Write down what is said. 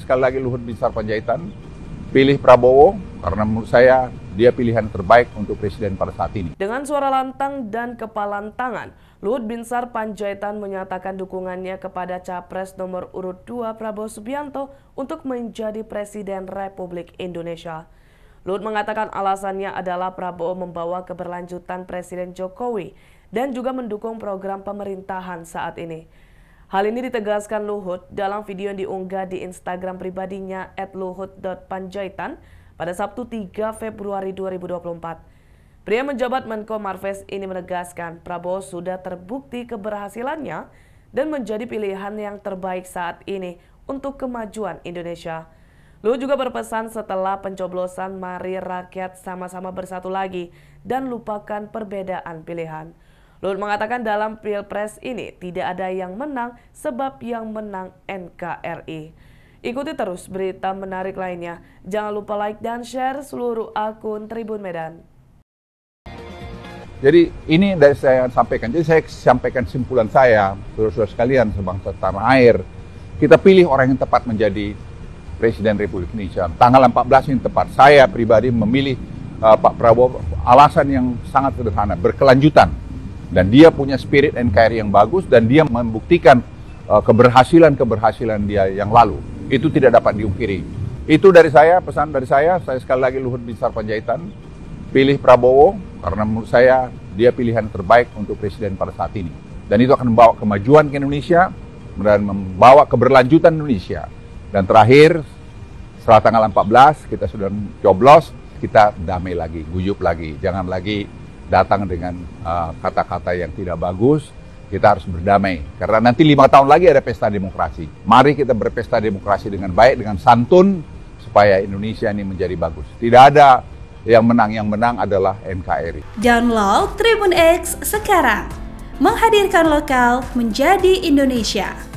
Sekali lagi Luhut Binsar Panjaitan, pilih Prabowo karena menurut saya dia pilihan terbaik untuk presiden pada saat ini. Dengan suara lantang dan kepalan tangan, Luhut Binsar Panjaitan menyatakan dukungannya kepada capres nomor urut 2 Prabowo Subianto untuk menjadi presiden Republik Indonesia. Luhut mengatakan alasannya adalah Prabowo membawa keberlanjutan Presiden Jokowi dan juga mendukung program pemerintahan saat ini. Hal ini ditegaskan Luhut dalam video yang diunggah di Instagram pribadinya @luhut.panjaitan pada Sabtu 3 Februari 2024. Pria menjabat Menko Marves ini menegaskan Prabowo sudah terbukti keberhasilannya dan menjadi pilihan yang terbaik saat ini untuk kemajuan Indonesia. Luhut juga berpesan setelah pencoblosan mari rakyat sama-sama bersatu lagi dan lupakan perbedaan pilihan. Luhut mengatakan dalam pilpres ini tidak ada yang menang sebab yang menang NKRI. Ikuti terus berita menarik lainnya. Jangan lupa like dan share seluruh akun Tribun Medan. Jadi ini dari saya sampaikan. Jadi saya sampaikan simpulan saya, saudara-saudara sekalian, sebangsa tanah air. Kita pilih orang yang tepat menjadi Presiden Republik Indonesia. Tanggal 14 yang tepat. Saya pribadi memilih uh, Pak Prabowo alasan yang sangat sederhana, berkelanjutan. Dan dia punya spirit NKRI yang bagus dan dia membuktikan uh, keberhasilan-keberhasilan dia yang lalu. Itu tidak dapat diungkiri. Itu dari saya, pesan dari saya. Saya sekali lagi Luhut Binsar Panjaitan. Pilih Prabowo karena menurut saya dia pilihan terbaik untuk presiden pada saat ini. Dan itu akan membawa kemajuan ke Indonesia dan membawa keberlanjutan Indonesia. Dan terakhir, setelah tanggal 14 kita sudah coblos, kita damai lagi, guyup lagi, jangan lagi datang dengan uh, kata-kata uh, yang tidak bagus, kita harus berdamai. Karena nanti lima tahun lagi ada pesta demokrasi. Mari kita berpesta demokrasi dengan baik, dengan santun, supaya Indonesia ini menjadi bagus. Tidak ada yang menang, yang menang adalah NKRI. Download Tribun X sekarang. Menghadirkan lokal menjadi Indonesia.